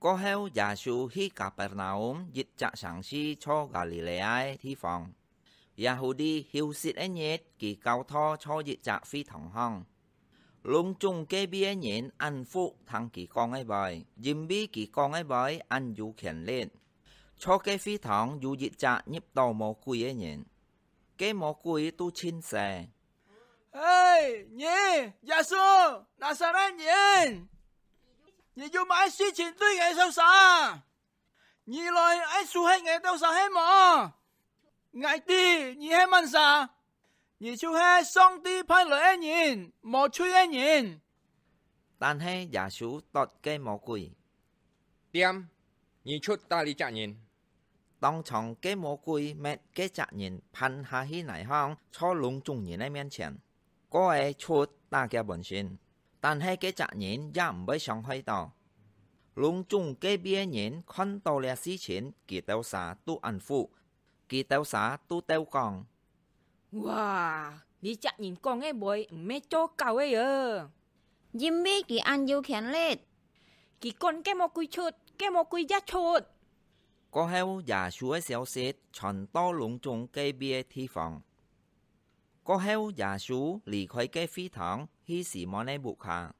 Có heo giả sử khi Capernaum dịch chạc sáng si cho Galileai thi phòng. Yahudi hiểu xịt ấy nhét kỳ cao tho cho dịch chạc phi thẳng hong. Lung chung kê bi ấy nhện ăn phụ thằng kỳ con ấy bời. Dìm bi kỳ con ấy bời ăn dù khiển lên. Cho kê phi thẳng dù dịch chạc nhịp đầu mò cùi ấy nhện. Kê mò cùi tu chín xe. Ê, hey, nhé, giả sử, đã sao đấy nhện. 你要买书前堆嘅收啥？二来爱书系嘅都啥系冇？爱啲你系问啥？你就系上帝派来嘅人，冇吹嘅人。但系耶稣夺嘅魔鬼。点？你出大理责任。当场嘅魔鬼灭嘅责任，喷下去内行，错笼众人嘅面前，嗰个出大嘅本性。但係嘅責任也唔會傷害到。隆重嘅別人看到了事情，佢都啥都安撫，佢都啥都都講。哇！你責任講嘅話唔咩做夠嘅呀？因為佢按要權力，佢講嘅冇規出，嘅冇規一出。過後，耶穌嘅消息傳到隆重嘅別地方。过后耶稣离开嘅会堂，去西摩呢木下，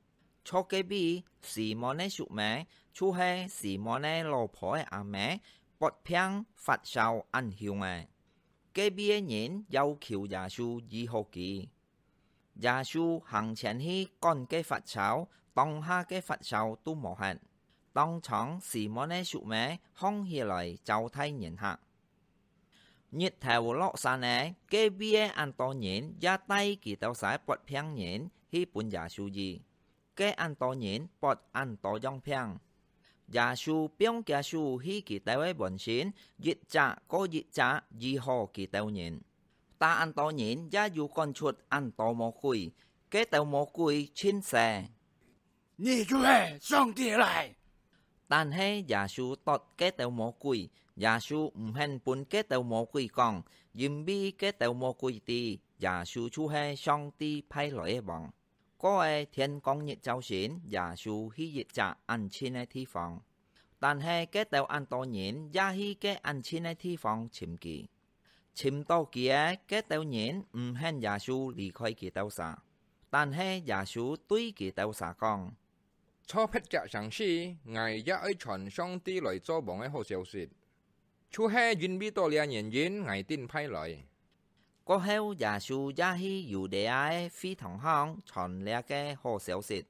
坐隔壁西摩呢叔妹，出去西摩呢老婆嘅阿妹，不平发烧暗香嘅。隔壁嘅人要求耶稣医好佢。耶穌行前去趕嘅發燒，當下嘅發燒都冇痕。當場是摩呢説明，空起來就睇人客。nhiệt theo lọ xa nè, kê bia ăn to nhện, gia tay kỳ tàu sái bọt phiang nhện, hi bún giả su gì. Kê ăn to nhện, bọt ăn to dòng phiang. Giả su biếng kia su hi kỳ tàu ấy bẩn xến, dịch trả có dịch trả, dì hò kỳ tàu nhện. Ta ăn to nhện, gia dù con chuột ăn to mò cùi, kê tàu mò cùi chín xe. Nhi chú hề, xong tìa lại. Tàn hê giả su tọt kê tàu mò cùi, 也苏唔恨，本格斗魔鬼讲，因为格斗魔鬼的也苏就害上帝派来帮王。各位天公一早醒，也苏去一只安全的地方。但害格斗安多年也希杰安全的地方寻寂，寻到几夜格斗年，唔恨也苏离开格斗山，但害也苏对格斗山讲。初辟者上司，我也爱传上帝来做梦的好消息。ชูเฮยินบีโตเลียเยนยินไงติ้นไพ่ลอยก็เฮวอยาชูยาฮีอยู่เดียฟีถองห้องชอนเลียแกโหเสียวสิท